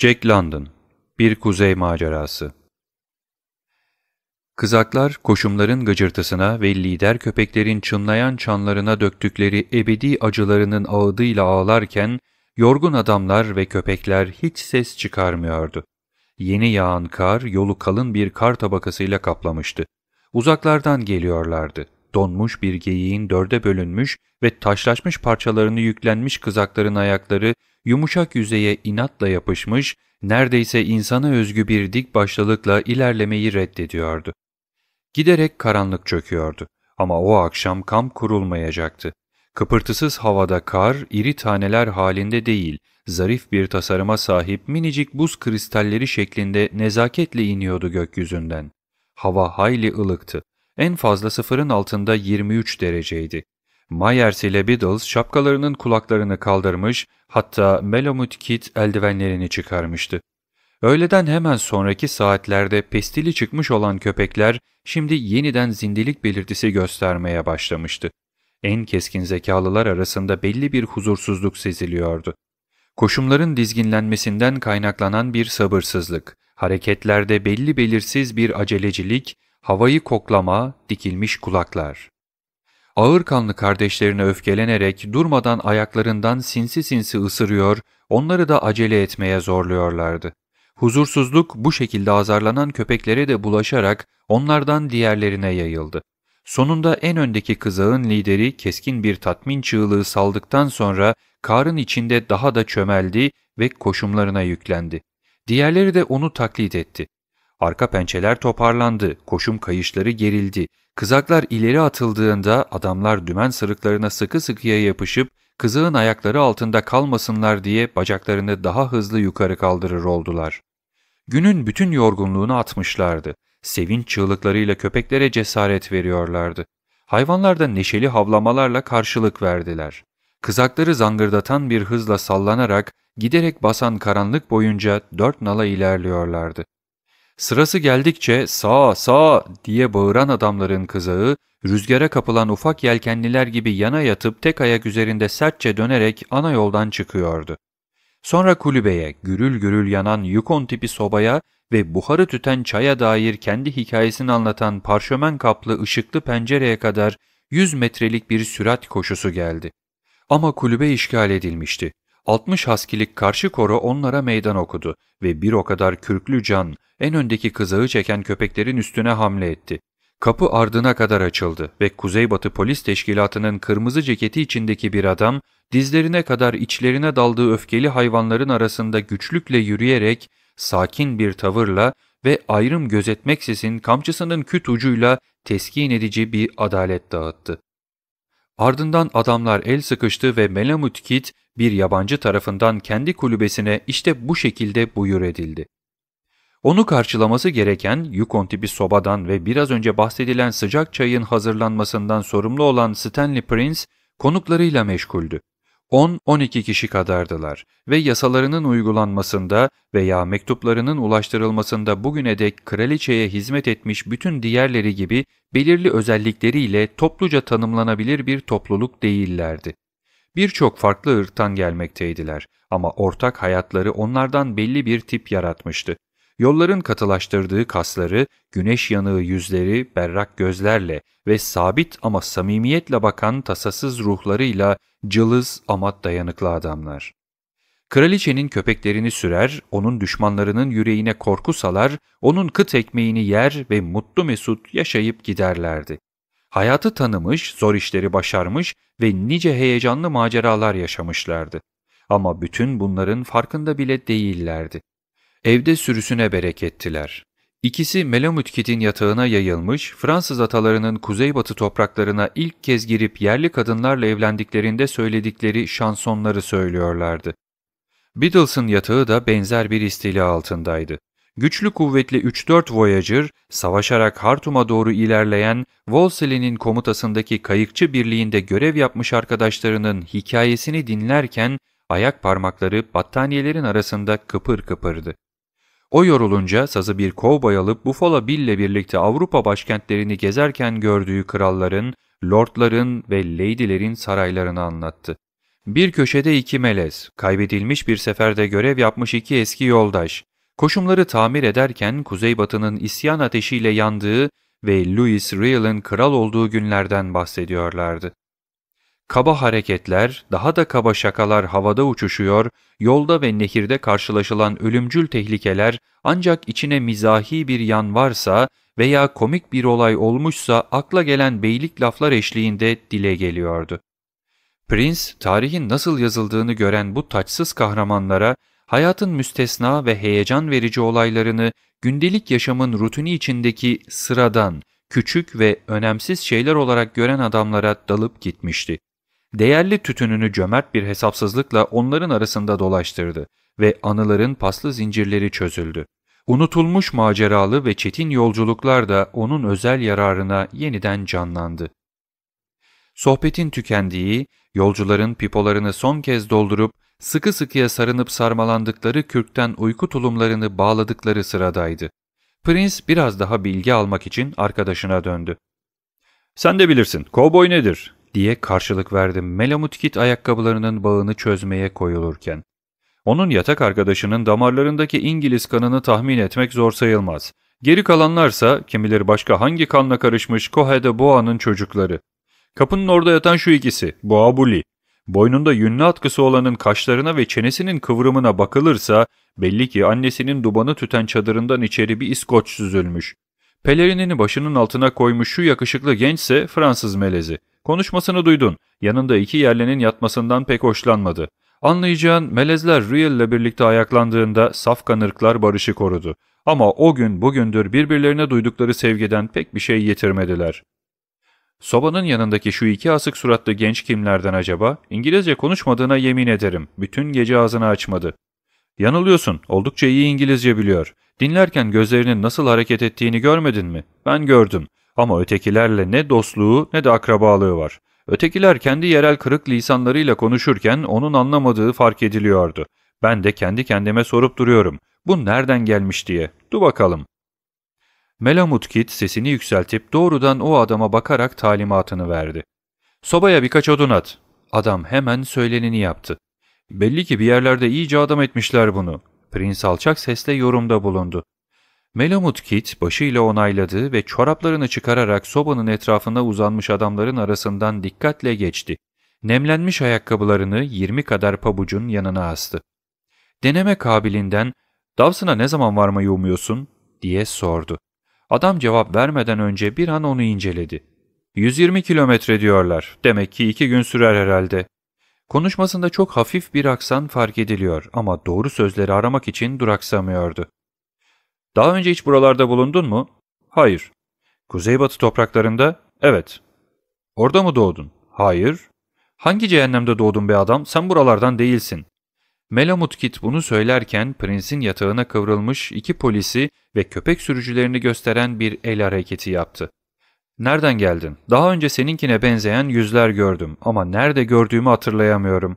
Jack London Bir Kuzey Macerası Kızaklar koşumların gıcırtısına ve lider köpeklerin çınlayan çanlarına döktükleri ebedi acılarının ağıdıyla ağlarken, yorgun adamlar ve köpekler hiç ses çıkarmıyordu. Yeni yağan kar yolu kalın bir kar tabakasıyla kaplamıştı. Uzaklardan geliyorlardı donmuş bir geyiğin dörde bölünmüş ve taşlaşmış parçalarını yüklenmiş kızakların ayakları yumuşak yüzeye inatla yapışmış, neredeyse insana özgü bir dik başlılıkla ilerlemeyi reddediyordu. Giderek karanlık çöküyordu ama o akşam kamp kurulmayacaktı. Kıpırtısız havada kar iri taneler halinde değil, zarif bir tasarıma sahip minicik buz kristalleri şeklinde nezaketle iniyordu gökyüzünden. Hava hayli ılıktı en fazla sıfırın altında 23 dereceydi. Myers ile Biddles şapkalarının kulaklarını kaldırmış, hatta Melomut Kit eldivenlerini çıkarmıştı. Öğleden hemen sonraki saatlerde pestili çıkmış olan köpekler şimdi yeniden zindelik belirtisi göstermeye başlamıştı. En keskin zekalılar arasında belli bir huzursuzluk seziliyordu. Koşumların dizginlenmesinden kaynaklanan bir sabırsızlık, hareketlerde belli belirsiz bir acelecilik havayı koklama, dikilmiş kulaklar. Ağır kanlı kardeşlerine öfkelenerek durmadan ayaklarından sinsi sinsi ısırıyor, onları da acele etmeye zorluyorlardı. Huzursuzluk bu şekilde azarlanan köpeklere de bulaşarak onlardan diğerlerine yayıldı. Sonunda en öndeki kızağın lideri keskin bir tatmin çığlığı saldıktan sonra karın içinde daha da çömeldi ve koşumlarına yüklendi. Diğerleri de onu taklit etti. Arka pençeler toparlandı, koşum kayışları gerildi. Kızaklar ileri atıldığında adamlar dümen sırıklarına sıkı sıkıya yapışıp kızığın ayakları altında kalmasınlar diye bacaklarını daha hızlı yukarı kaldırır oldular. Günün bütün yorgunluğunu atmışlardı. Sevinç çığlıklarıyla köpeklere cesaret veriyorlardı. Hayvanlar da neşeli havlamalarla karşılık verdiler. Kızakları zangırdatan bir hızla sallanarak giderek basan karanlık boyunca dört nala ilerliyorlardı. Sırası geldikçe sağ sağ diye bağıran adamların kızağı, rüzgara kapılan ufak yelkenliler gibi yana yatıp tek ayak üzerinde sertçe dönerek ana yoldan çıkıyordu. Sonra kulübeye, gürül gürül yanan yukon tipi sobaya ve buharı tüten çaya dair kendi hikayesini anlatan parşömen kaplı ışıklı pencereye kadar 100 metrelik bir sürat koşusu geldi. Ama kulübe işgal edilmişti. 60 haskilik karşı koro onlara meydan okudu ve bir o kadar kürklü can en öndeki kızağı çeken köpeklerin üstüne hamle etti. Kapı ardına kadar açıldı ve Kuzeybatı Polis Teşkilatı'nın kırmızı ceketi içindeki bir adam dizlerine kadar içlerine daldığı öfkeli hayvanların arasında güçlükle yürüyerek sakin bir tavırla ve ayrım gözetmeksizin kamçısının küt ucuyla teskin edici bir adalet dağıttı. Ardından adamlar el sıkıştı ve Melamut Kit bir yabancı tarafından kendi kulübesine işte bu şekilde buyur edildi. Onu karşılaması gereken Yukon tipi sobadan ve biraz önce bahsedilen sıcak çayın hazırlanmasından sorumlu olan Stanley Prince konuklarıyla meşguldü. 10-12 kişi kadardılar ve yasalarının uygulanmasında veya mektuplarının ulaştırılmasında bugüne dek kraliçeye hizmet etmiş bütün diğerleri gibi belirli özellikleriyle topluca tanımlanabilir bir topluluk değillerdi. Birçok farklı ırktan gelmekteydiler ama ortak hayatları onlardan belli bir tip yaratmıştı. Yolların katılaştırdığı kasları, güneş yanığı yüzleri, berrak gözlerle ve sabit ama samimiyetle bakan tasasız ruhlarıyla cılız ama dayanıklı adamlar. Kraliçenin köpeklerini sürer, onun düşmanlarının yüreğine korku salar, onun kıt ekmeğini yer ve mutlu mesut yaşayıp giderlerdi. Hayatı tanımış, zor işleri başarmış ve nice heyecanlı maceralar yaşamışlardı. Ama bütün bunların farkında bile değillerdi evde sürüsüne berekettiler. İkisi Melamutkit'in yatağına yayılmış, Fransız atalarının kuzeybatı topraklarına ilk kez girip yerli kadınlarla evlendiklerinde söyledikleri şansonları söylüyorlardı. Biddles'ın yatağı da benzer bir istila altındaydı. Güçlü kuvvetli 3-4 Voyager, savaşarak Hartum'a doğru ilerleyen Wolseley'nin komutasındaki kayıkçı birliğinde görev yapmış arkadaşlarının hikayesini dinlerken ayak parmakları battaniyelerin arasında kıpır kıpırdı. O yorulunca sazı bir kovboy alıp Buffalo Bill'le birlikte Avrupa başkentlerini gezerken gördüğü kralların, lordların ve ladylerin saraylarını anlattı. Bir köşede iki melez, kaybedilmiş bir seferde görev yapmış iki eski yoldaş, koşumları tamir ederken Kuzeybatı'nın isyan ateşiyle yandığı ve Louis Riel'in kral olduğu günlerden bahsediyorlardı. Kaba hareketler, daha da kaba şakalar havada uçuşuyor, yolda ve nehirde karşılaşılan ölümcül tehlikeler ancak içine mizahi bir yan varsa veya komik bir olay olmuşsa akla gelen beylik laflar eşliğinde dile geliyordu. Prince, tarihin nasıl yazıldığını gören bu taçsız kahramanlara hayatın müstesna ve heyecan verici olaylarını gündelik yaşamın rutini içindeki sıradan, küçük ve önemsiz şeyler olarak gören adamlara dalıp gitmişti değerli tütününü cömert bir hesapsızlıkla onların arasında dolaştırdı ve anıların paslı zincirleri çözüldü. Unutulmuş maceralı ve çetin yolculuklar da onun özel yararına yeniden canlandı. Sohbetin tükendiği, yolcuların pipolarını son kez doldurup sıkı sıkıya sarınıp sarmalandıkları kürkten uyku tulumlarını bağladıkları sıradaydı. Prince biraz daha bilgi almak için arkadaşına döndü. ''Sen de bilirsin, kovboy nedir? diye karşılık verdim melamutkit ayakkabılarının bağını çözmeye koyulurken. Onun yatak arkadaşının damarlarındaki İngiliz kanını tahmin etmek zor sayılmaz. Geri kalanlarsa kim bilir başka hangi kanla karışmış Kohede Boğa'nın çocukları. Kapının orada yatan şu ikisi, Boğa Bully. Boynunda yünlü atkısı olanın kaşlarına ve çenesinin kıvrımına bakılırsa belli ki annesinin dubanı tüten çadırından içeri bir İskoç süzülmüş. Pelerinini başının altına koymuş şu yakışıklı gençse Fransız melezi. Konuşmasını duydun. Yanında iki yerlinin yatmasından pek hoşlanmadı. Anlayacağın melezler Riel'le birlikte ayaklandığında saf ırklar barışı korudu. Ama o gün bugündür birbirlerine duydukları sevgiden pek bir şey yitirmediler. Sobanın yanındaki şu iki asık suratlı genç kimlerden acaba? İngilizce konuşmadığına yemin ederim. Bütün gece ağzını açmadı. Yanılıyorsun. Oldukça iyi İngilizce biliyor. Dinlerken gözlerinin nasıl hareket ettiğini görmedin mi? Ben gördüm. Ama ötekilerle ne dostluğu ne de akrabalığı var. Ötekiler kendi yerel kırık lisanlarıyla konuşurken onun anlamadığı fark ediliyordu. Ben de kendi kendime sorup duruyorum. Bu nereden gelmiş diye. Dur bakalım. Melamut Kit sesini yükseltip doğrudan o adama bakarak talimatını verdi. Sobaya birkaç odun at. Adam hemen söyleneni yaptı. Belli ki bir yerlerde iyice adam etmişler bunu. Prens alçak sesle yorumda bulundu. Melamut Kit başıyla onayladı ve çoraplarını çıkararak sobanın etrafında uzanmış adamların arasından dikkatle geçti. Nemlenmiş ayakkabılarını 20 kadar pabucun yanına astı. Deneme kabilinden ''Davsına ne zaman varmayı umuyorsun?'' diye sordu. Adam cevap vermeden önce bir an onu inceledi. 120 kilometre diyorlar. Demek ki iki gün sürer herhalde. Konuşmasında çok hafif bir aksan fark ediliyor ama doğru sözleri aramak için duraksamıyordu. Daha önce hiç buralarda bulundun mu? Hayır. Kuzeybatı topraklarında? Evet. Orada mı doğdun? Hayır. Hangi cehennemde doğdun be adam? Sen buralardan değilsin. Melamut Kit bunu söylerken prensin yatağına kıvrılmış iki polisi ve köpek sürücülerini gösteren bir el hareketi yaptı. Nereden geldin? Daha önce seninkine benzeyen yüzler gördüm ama nerede gördüğümü hatırlayamıyorum.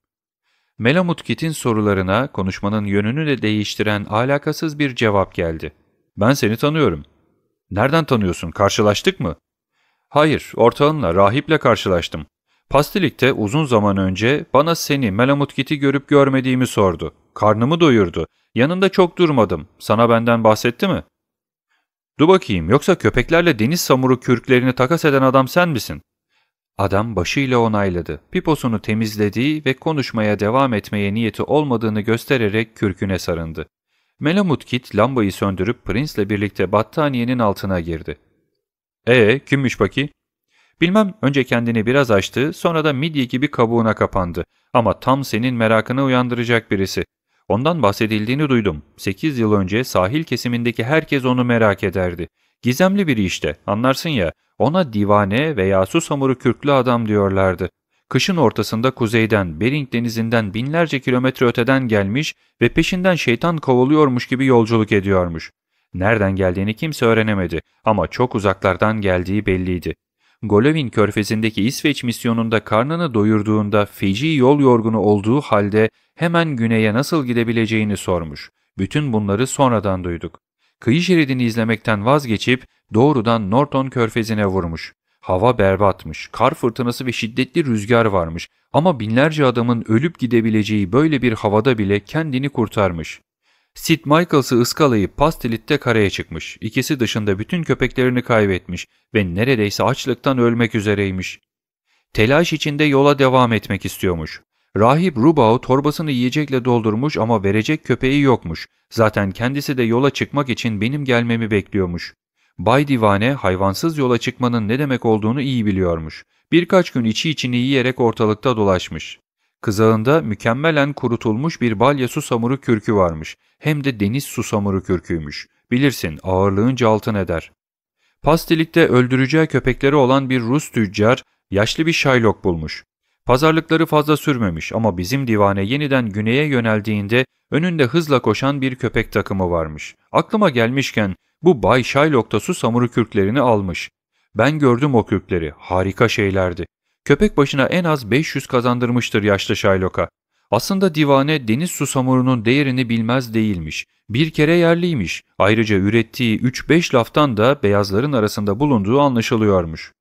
Melamut Kit'in sorularına konuşmanın yönünü de değiştiren alakasız bir cevap geldi. Ben seni tanıyorum. Nereden tanıyorsun? Karşılaştık mı? Hayır, ortağınla, rahiple karşılaştım. Pastilik'te uzun zaman önce bana seni melamutkiti görüp görmediğimi sordu. Karnımı doyurdu. Yanında çok durmadım. Sana benden bahsetti mi? Dur bakayım yoksa köpeklerle deniz samuru kürklerini takas eden adam sen misin? Adam başıyla onayladı. Piposunu temizlediği ve konuşmaya devam etmeye niyeti olmadığını göstererek kürküne sarındı. Melamut Kit lambayı söndürüp prensle birlikte battaniyenin altına girdi. ''Ee kimmiş Baki?'' Bilmem önce kendini biraz açtı sonra da midye gibi kabuğuna kapandı. Ama tam senin merakını uyandıracak birisi. Ondan bahsedildiğini duydum. 8 yıl önce sahil kesimindeki herkes onu merak ederdi. Gizemli biri işte anlarsın ya ona divane veya su samuru kürklü adam diyorlardı kışın ortasında kuzeyden Bering denizinden binlerce kilometre öteden gelmiş ve peşinden şeytan kovalıyormuş gibi yolculuk ediyormuş. Nereden geldiğini kimse öğrenemedi ama çok uzaklardan geldiği belliydi. Golovin körfezindeki İsveç misyonunda karnını doyurduğunda Fiji yol yorgunu olduğu halde hemen güneye nasıl gidebileceğini sormuş. Bütün bunları sonradan duyduk. Kıyı şeridini izlemekten vazgeçip doğrudan Norton körfezine vurmuş. Hava berbatmış, kar fırtınası ve şiddetli rüzgar varmış ama binlerce adamın ölüp gidebileceği böyle bir havada bile kendini kurtarmış. Sid Michaels'ı ıskalayıp Pastilit'te karaya çıkmış. İkisi dışında bütün köpeklerini kaybetmiş ve neredeyse açlıktan ölmek üzereymiş. Telaş içinde yola devam etmek istiyormuş. Rahip Rubao torbasını yiyecekle doldurmuş ama verecek köpeği yokmuş. Zaten kendisi de yola çıkmak için benim gelmemi bekliyormuş. Bay Divane hayvansız yola çıkmanın ne demek olduğunu iyi biliyormuş. Birkaç gün içi içini yiyerek ortalıkta dolaşmış. Kızağında mükemmelen kurutulmuş bir balya susamuru kürkü varmış. Hem de deniz susamuru kürküymüş. Bilirsin ağırlığınca altın eder. Pastilikte öldüreceği köpekleri olan bir Rus tüccar yaşlı bir şaylok bulmuş. Pazarlıkları fazla sürmemiş ama bizim divane yeniden güneye yöneldiğinde önünde hızla koşan bir köpek takımı varmış. Aklıma gelmişken bu Bay Shylock su samuru kürklerini almış. Ben gördüm o kürkleri, harika şeylerdi. Köpek başına en az 500 kazandırmıştır yaşlı Shylock'a. Aslında divane deniz susamurunun değerini bilmez değilmiş. Bir kere yerliymiş. Ayrıca ürettiği 3-5 laftan da beyazların arasında bulunduğu anlaşılıyormuş.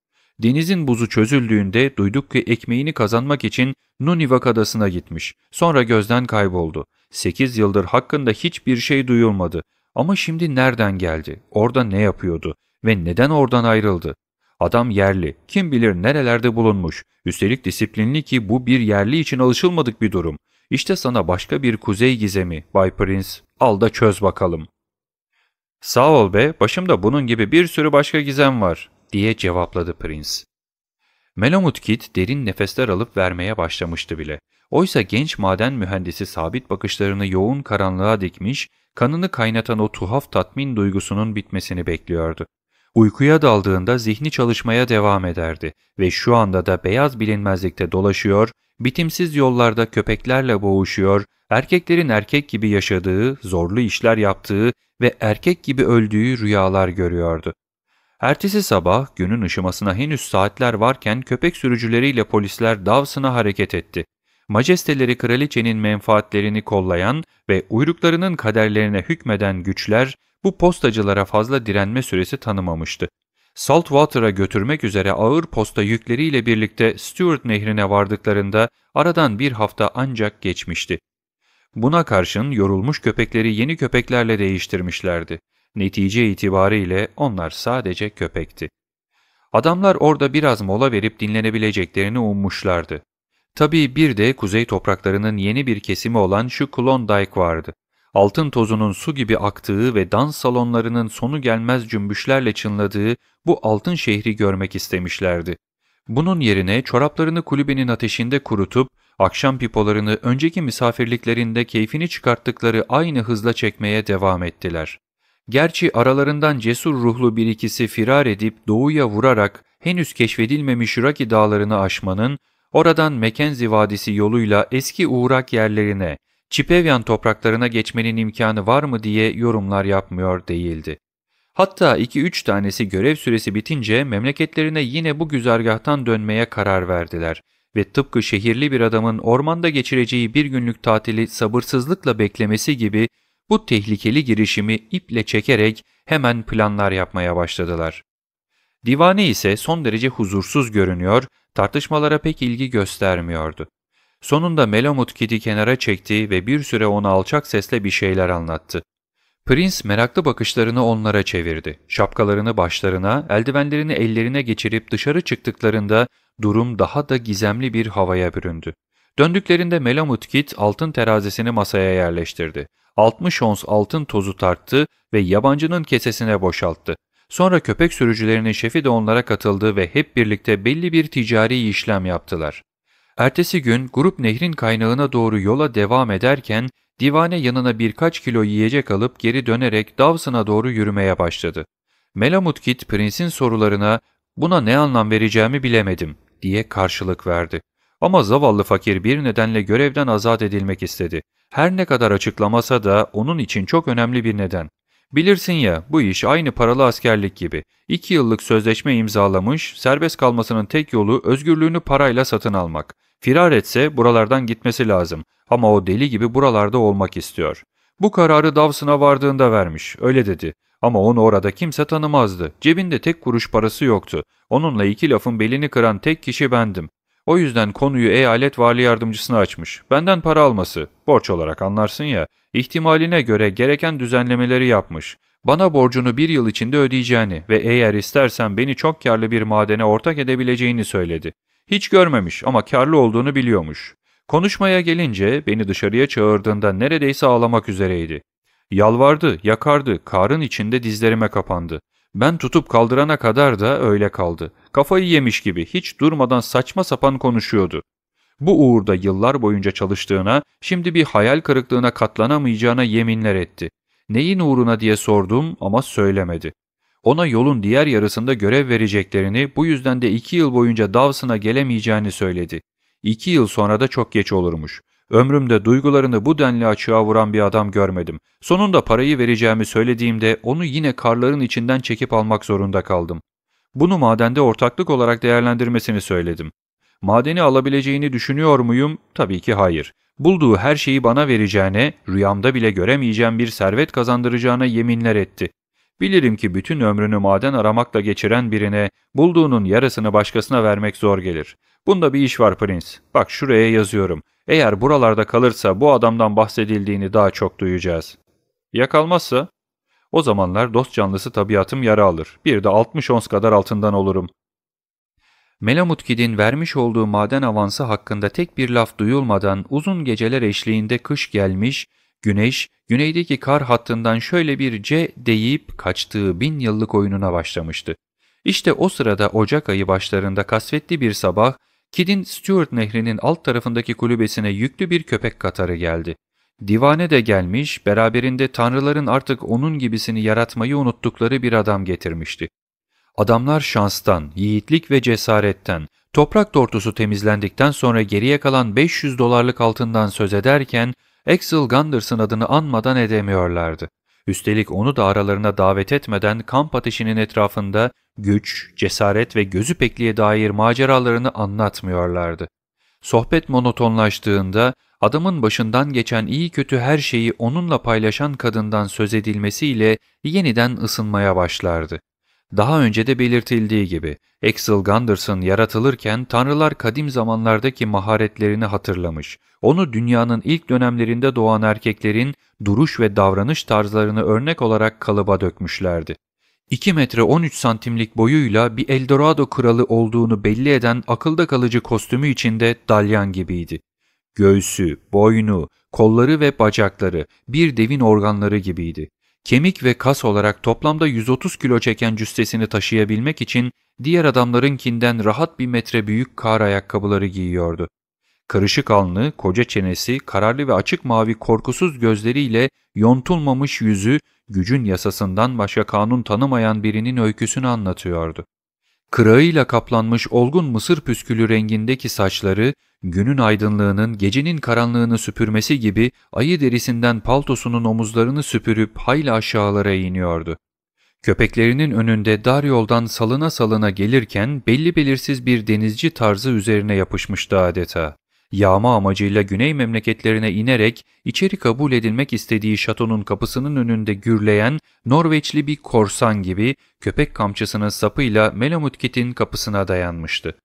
Denizin buzu çözüldüğünde duyduk ki ekmeğini kazanmak için Nunivak adasına gitmiş. Sonra gözden kayboldu. 8 yıldır hakkında hiçbir şey duyulmadı. Ama şimdi nereden geldi, orada ne yapıyordu ve neden oradan ayrıldı? Adam yerli, kim bilir nerelerde bulunmuş. Üstelik disiplinli ki bu bir yerli için alışılmadık bir durum. İşte sana başka bir kuzey gizemi, Bay Prince. Al da çöz bakalım. Sağ ol be, başımda bunun gibi bir sürü başka gizem var, diye cevapladı Prince. Melamut Kit derin nefesler alıp vermeye başlamıştı bile. Oysa genç maden mühendisi sabit bakışlarını yoğun karanlığa dikmiş kanını kaynatan o tuhaf tatmin duygusunun bitmesini bekliyordu. Uykuya daldığında zihni çalışmaya devam ederdi ve şu anda da beyaz bilinmezlikte dolaşıyor, bitimsiz yollarda köpeklerle boğuşuyor, erkeklerin erkek gibi yaşadığı, zorlu işler yaptığı ve erkek gibi öldüğü rüyalar görüyordu. Ertesi sabah günün ışımasına henüz saatler varken köpek sürücüleriyle polisler Dawson'a hareket etti majesteleri kraliçenin menfaatlerini kollayan ve uyruklarının kaderlerine hükmeden güçler bu postacılara fazla direnme süresi tanımamıştı. Saltwater'a götürmek üzere ağır posta yükleriyle birlikte Stewart nehrine vardıklarında aradan bir hafta ancak geçmişti. Buna karşın yorulmuş köpekleri yeni köpeklerle değiştirmişlerdi. Netice itibariyle onlar sadece köpekti. Adamlar orada biraz mola verip dinlenebileceklerini ummuşlardı. Tabii bir de kuzey topraklarının yeni bir kesimi olan şu Klondike vardı. Altın tozunun su gibi aktığı ve dans salonlarının sonu gelmez cümbüşlerle çınladığı bu altın şehri görmek istemişlerdi. Bunun yerine çoraplarını kulübenin ateşinde kurutup, akşam pipolarını önceki misafirliklerinde keyfini çıkarttıkları aynı hızla çekmeye devam ettiler. Gerçi aralarından cesur ruhlu bir ikisi firar edip doğuya vurarak henüz keşfedilmemiş Raki dağlarını aşmanın Oradan Mackenzie Vadisi yoluyla eski uğrak yerlerine, Çipevyan topraklarına geçmenin imkanı var mı diye yorumlar yapmıyor değildi. Hatta 2-3 tanesi görev süresi bitince memleketlerine yine bu güzergahtan dönmeye karar verdiler ve tıpkı şehirli bir adamın ormanda geçireceği bir günlük tatili sabırsızlıkla beklemesi gibi bu tehlikeli girişimi iple çekerek hemen planlar yapmaya başladılar. Divane ise son derece huzursuz görünüyor, tartışmalara pek ilgi göstermiyordu. Sonunda Melamut Kid'i kenara çekti ve bir süre ona alçak sesle bir şeyler anlattı. Prince meraklı bakışlarını onlara çevirdi. Şapkalarını başlarına, eldivenlerini ellerine geçirip dışarı çıktıklarında durum daha da gizemli bir havaya büründü. Döndüklerinde Melamut Kit altın terazisini masaya yerleştirdi. 60 ons altın tozu tarttı ve yabancının kesesine boşalttı. Sonra köpek sürücülerinin şefi de onlara katıldı ve hep birlikte belli bir ticari işlem yaptılar. Ertesi gün grup nehrin kaynağına doğru yola devam ederken divane yanına birkaç kilo yiyecek alıp geri dönerek davsına doğru yürümeye başladı. Melamut Kit prensin sorularına buna ne anlam vereceğimi bilemedim diye karşılık verdi. Ama zavallı fakir bir nedenle görevden azat edilmek istedi. Her ne kadar açıklamasa da onun için çok önemli bir neden. Bilirsin ya bu iş aynı paralı askerlik gibi. İki yıllık sözleşme imzalamış, serbest kalmasının tek yolu özgürlüğünü parayla satın almak. Firar etse buralardan gitmesi lazım ama o deli gibi buralarda olmak istiyor. Bu kararı Davsın'a vardığında vermiş, öyle dedi. Ama onu orada kimse tanımazdı. Cebinde tek kuruş parası yoktu. Onunla iki lafın belini kıran tek kişi bendim. O yüzden konuyu eyalet vali yardımcısına açmış. Benden para alması, borç olarak anlarsın ya, ihtimaline göre gereken düzenlemeleri yapmış. Bana borcunu bir yıl içinde ödeyeceğini ve eğer istersen beni çok karlı bir madene ortak edebileceğini söyledi. Hiç görmemiş ama karlı olduğunu biliyormuş. Konuşmaya gelince beni dışarıya çağırdığında neredeyse ağlamak üzereydi. Yalvardı, yakardı, karın içinde dizlerime kapandı. Ben tutup kaldırana kadar da öyle kaldı. Kafayı yemiş gibi hiç durmadan saçma sapan konuşuyordu. Bu uğurda yıllar boyunca çalıştığına, şimdi bir hayal kırıklığına katlanamayacağına yeminler etti. Neyin uğruna diye sordum ama söylemedi. Ona yolun diğer yarısında görev vereceklerini, bu yüzden de iki yıl boyunca Dawson'a gelemeyeceğini söyledi. İki yıl sonra da çok geç olurmuş. Ömrümde duygularını bu denli açığa vuran bir adam görmedim. Sonunda parayı vereceğimi söylediğimde onu yine karların içinden çekip almak zorunda kaldım. Bunu madende ortaklık olarak değerlendirmesini söyledim. Madeni alabileceğini düşünüyor muyum? Tabii ki hayır. Bulduğu her şeyi bana vereceğine, rüyamda bile göremeyeceğim bir servet kazandıracağına yeminler etti. Bilirim ki bütün ömrünü maden aramakla geçiren birine bulduğunun yarısını başkasına vermek zor gelir. Bunda bir iş var prens. Bak şuraya yazıyorum. Eğer buralarda kalırsa bu adamdan bahsedildiğini daha çok duyacağız. Ya O zamanlar dost canlısı tabiatım yara alır. Bir de 60 ons kadar altından olurum. Melamutkid'in vermiş olduğu maden avansı hakkında tek bir laf duyulmadan uzun geceler eşliğinde kış gelmiş, güneş, güneydeki kar hattından şöyle bir C deyip kaçtığı bin yıllık oyununa başlamıştı. İşte o sırada Ocak ayı başlarında kasvetli bir sabah Kid'in Stewart nehrinin alt tarafındaki kulübesine yüklü bir köpek katarı geldi. Divane de gelmiş, beraberinde tanrıların artık onun gibisini yaratmayı unuttukları bir adam getirmişti. Adamlar şanstan, yiğitlik ve cesaretten, toprak tortusu temizlendikten sonra geriye kalan 500 dolarlık altından söz ederken, Axel Gunderson adını anmadan edemiyorlardı. Üstelik onu da aralarına davet etmeden kamp ateşinin etrafında güç, cesaret ve gözü pekliğe dair maceralarını anlatmıyorlardı. Sohbet monotonlaştığında adamın başından geçen iyi kötü her şeyi onunla paylaşan kadından söz edilmesiyle yeniden ısınmaya başlardı. Daha önce de belirtildiği gibi Axel Gunderson yaratılırken tanrılar kadim zamanlardaki maharetlerini hatırlamış. Onu dünyanın ilk dönemlerinde doğan erkeklerin duruş ve davranış tarzlarını örnek olarak kalıba dökmüşlerdi. 2 metre 13 santimlik boyuyla bir Eldorado kralı olduğunu belli eden akılda kalıcı kostümü içinde dalyan gibiydi. Göğsü, boynu, kolları ve bacakları bir devin organları gibiydi kemik ve kas olarak toplamda 130 kilo çeken cüssesini taşıyabilmek için diğer adamlarınkinden rahat bir metre büyük kar ayakkabıları giyiyordu. Karışık alnı, koca çenesi, kararlı ve açık mavi korkusuz gözleriyle yontulmamış yüzü gücün yasasından başka kanun tanımayan birinin öyküsünü anlatıyordu kırağıyla kaplanmış olgun mısır püskülü rengindeki saçları, günün aydınlığının gecenin karanlığını süpürmesi gibi ayı derisinden paltosunun omuzlarını süpürüp hayli aşağılara iniyordu. Köpeklerinin önünde dar yoldan salına salına gelirken belli belirsiz bir denizci tarzı üzerine yapışmıştı adeta yağma amacıyla güney memleketlerine inerek içeri kabul edilmek istediği şatonun kapısının önünde gürleyen Norveçli bir korsan gibi köpek kamçısının sapıyla Melamutkit'in kapısına dayanmıştı.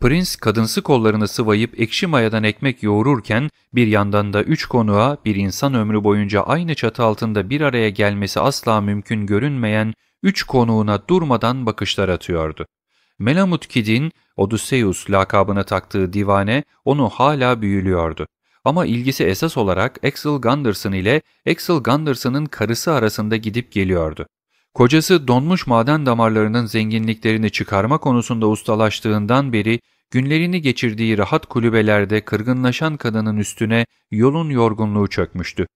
Prens kadınsı kollarını sıvayıp ekşi mayadan ekmek yoğururken bir yandan da üç konuğa bir insan ömrü boyunca aynı çatı altında bir araya gelmesi asla mümkün görünmeyen üç konuğuna durmadan bakışlar atıyordu. Melamut Kid'in Odysseus lakabına taktığı divane onu hala büyülüyordu. Ama ilgisi esas olarak Axel Gunderson ile Axel Gunderson'ın karısı arasında gidip geliyordu. Kocası donmuş maden damarlarının zenginliklerini çıkarma konusunda ustalaştığından beri günlerini geçirdiği rahat kulübelerde kırgınlaşan kadının üstüne yolun yorgunluğu çökmüştü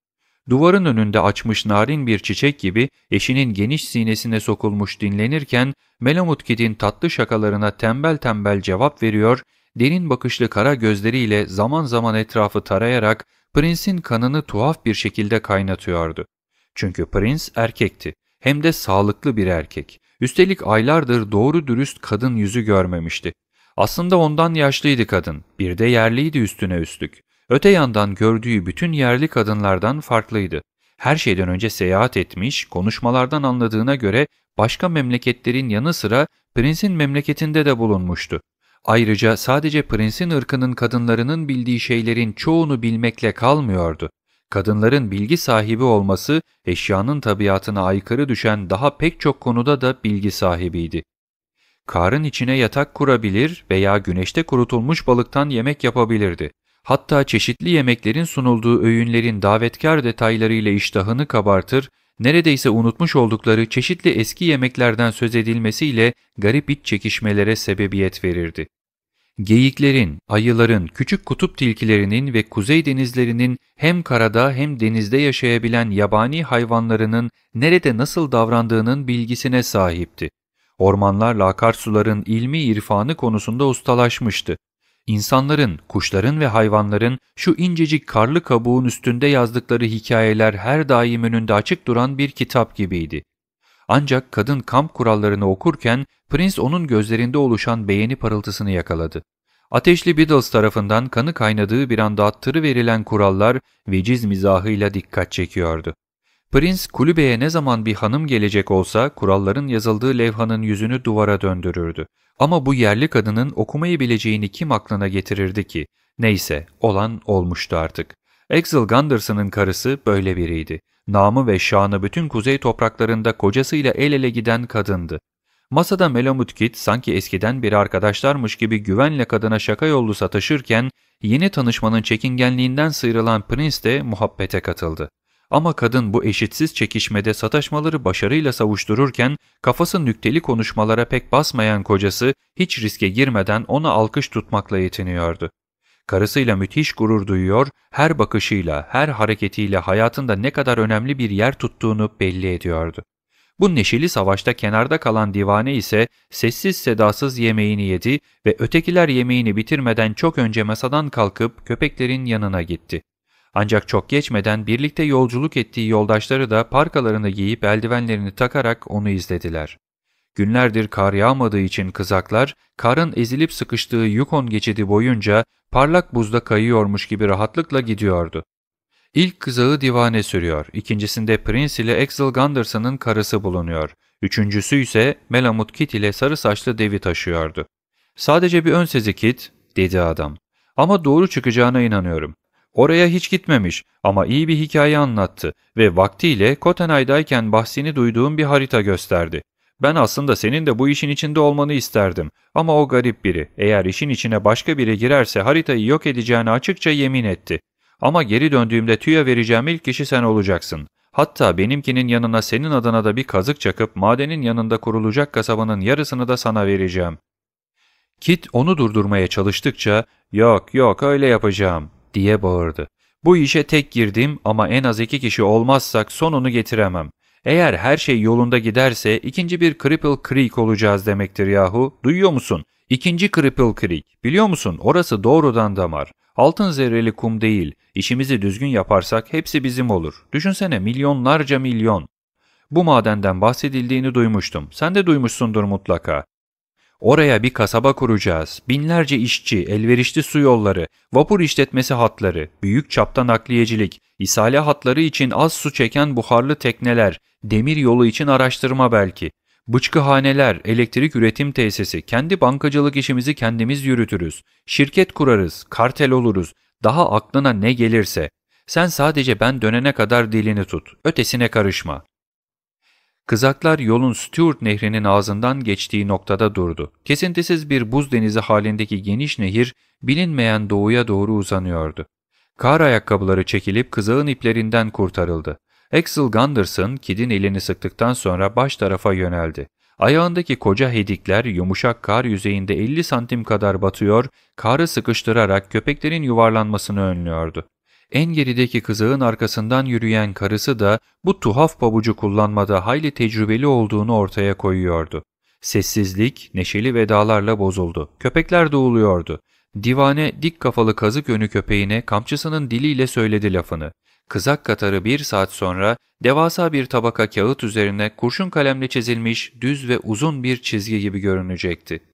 duvarın önünde açmış narin bir çiçek gibi eşinin geniş sinesine sokulmuş dinlenirken Melamut Kid'in tatlı şakalarına tembel tembel cevap veriyor, derin bakışlı kara gözleriyle zaman zaman etrafı tarayarak prensin kanını tuhaf bir şekilde kaynatıyordu. Çünkü prens erkekti, hem de sağlıklı bir erkek. Üstelik aylardır doğru dürüst kadın yüzü görmemişti. Aslında ondan yaşlıydı kadın, bir de yerliydi üstüne üstlük. Öte yandan gördüğü bütün yerli kadınlardan farklıydı. Her şeyden önce seyahat etmiş, konuşmalardan anladığına göre başka memleketlerin yanı sıra prensin memleketinde de bulunmuştu. Ayrıca sadece prensin ırkının kadınlarının bildiği şeylerin çoğunu bilmekle kalmıyordu. Kadınların bilgi sahibi olması eşyanın tabiatına aykırı düşen daha pek çok konuda da bilgi sahibiydi. Karın içine yatak kurabilir veya güneşte kurutulmuş balıktan yemek yapabilirdi hatta çeşitli yemeklerin sunulduğu öğünlerin davetkar detaylarıyla iştahını kabartır, neredeyse unutmuş oldukları çeşitli eski yemeklerden söz edilmesiyle garip iç çekişmelere sebebiyet verirdi. Geyiklerin, ayıların, küçük kutup tilkilerinin ve kuzey denizlerinin hem karada hem denizde yaşayabilen yabani hayvanlarının nerede nasıl davrandığının bilgisine sahipti. Ormanlarla akarsuların ilmi irfanı konusunda ustalaşmıştı. İnsanların, kuşların ve hayvanların şu incecik karlı kabuğun üstünde yazdıkları hikayeler her daim önünde açık duran bir kitap gibiydi. Ancak kadın kamp kurallarını okurken prens onun gözlerinde oluşan beğeni parıltısını yakaladı. Ateşli Beatles tarafından kanı kaynadığı bir anda attırı verilen kurallar veciz mizahıyla dikkat çekiyordu. Prince kulübeye ne zaman bir hanım gelecek olsa kuralların yazıldığı levhanın yüzünü duvara döndürürdü. Ama bu yerli kadının okumayı bileceğini kim aklına getirirdi ki? Neyse olan olmuştu artık. Axel Gunderson'ın karısı böyle biriydi. Namı ve şanı bütün kuzey topraklarında kocasıyla el ele giden kadındı. Masada Melamut Kit sanki eskiden bir arkadaşlarmış gibi güvenle kadına şaka yollu sataşırken yeni tanışmanın çekingenliğinden sıyrılan Prince de muhabbete katıldı. Ama kadın bu eşitsiz çekişmede sataşmaları başarıyla savuştururken kafası nükteli konuşmalara pek basmayan kocası hiç riske girmeden ona alkış tutmakla yetiniyordu. Karısıyla müthiş gurur duyuyor, her bakışıyla, her hareketiyle hayatında ne kadar önemli bir yer tuttuğunu belli ediyordu. Bu neşeli savaşta kenarda kalan divane ise sessiz sedasız yemeğini yedi ve ötekiler yemeğini bitirmeden çok önce masadan kalkıp köpeklerin yanına gitti. Ancak çok geçmeden birlikte yolculuk ettiği yoldaşları da parkalarını giyip eldivenlerini takarak onu izlediler. Günlerdir kar yağmadığı için kızaklar, karın ezilip sıkıştığı Yukon geçidi boyunca parlak buzda kayıyormuş gibi rahatlıkla gidiyordu. İlk kızağı divane sürüyor, ikincisinde Prince ile Axel Gunderson'ın karısı bulunuyor, üçüncüsü ise Melamut Kit ile sarı saçlı devi taşıyordu. Sadece bir ön Kit, dedi adam. Ama doğru çıkacağına inanıyorum. Oraya hiç gitmemiş ama iyi bir hikaye anlattı ve vaktiyle Kotenay'dayken bahsini duyduğum bir harita gösterdi. Ben aslında senin de bu işin içinde olmanı isterdim ama o garip biri eğer işin içine başka biri girerse haritayı yok edeceğini açıkça yemin etti. Ama geri döndüğümde tüya vereceğim ilk kişi sen olacaksın. Hatta benimkinin yanına senin adına da bir kazık çakıp madenin yanında kurulacak kasabanın yarısını da sana vereceğim. Kit onu durdurmaya çalıştıkça yok yok öyle yapacağım diye bağırdı. Bu işe tek girdim ama en az iki kişi olmazsak sonunu getiremem. Eğer her şey yolunda giderse ikinci bir Cripple Creek olacağız demektir yahu. Duyuyor musun? İkinci Cripple Creek. Biliyor musun orası doğrudan damar. Altın zerreli kum değil. İşimizi düzgün yaparsak hepsi bizim olur. Düşünsene milyonlarca milyon. Bu madenden bahsedildiğini duymuştum. Sen de duymuşsundur mutlaka. Oraya bir kasaba kuracağız. Binlerce işçi, elverişli su yolları, vapur işletmesi hatları, büyük çapta nakliyecilik, isale hatları için az su çeken buharlı tekneler, demir yolu için araştırma belki. Bıçkıhaneler, elektrik üretim tesisi, kendi bankacılık işimizi kendimiz yürütürüz. Şirket kurarız, kartel oluruz. Daha aklına ne gelirse. Sen sadece ben dönene kadar dilini tut. Ötesine karışma. Kızaklar yolun Stewart nehrinin ağzından geçtiği noktada durdu. Kesintisiz bir buz denizi halindeki geniş nehir bilinmeyen doğuya doğru uzanıyordu. Kar ayakkabıları çekilip kızağın iplerinden kurtarıldı. Axel Gunderson, Kid'in elini sıktıktan sonra baş tarafa yöneldi. Ayağındaki koca hedikler yumuşak kar yüzeyinde 50 santim kadar batıyor, karı sıkıştırarak köpeklerin yuvarlanmasını önlüyordu. En gerideki kızağın arkasından yürüyen karısı da bu tuhaf pabucu kullanmada hayli tecrübeli olduğunu ortaya koyuyordu. Sessizlik neşeli vedalarla bozuldu. Köpekler doğuluyordu. Divane dik kafalı kazık önü köpeğine kamçısının diliyle söyledi lafını. Kızak katarı bir saat sonra devasa bir tabaka kağıt üzerine kurşun kalemle çizilmiş düz ve uzun bir çizgi gibi görünecekti.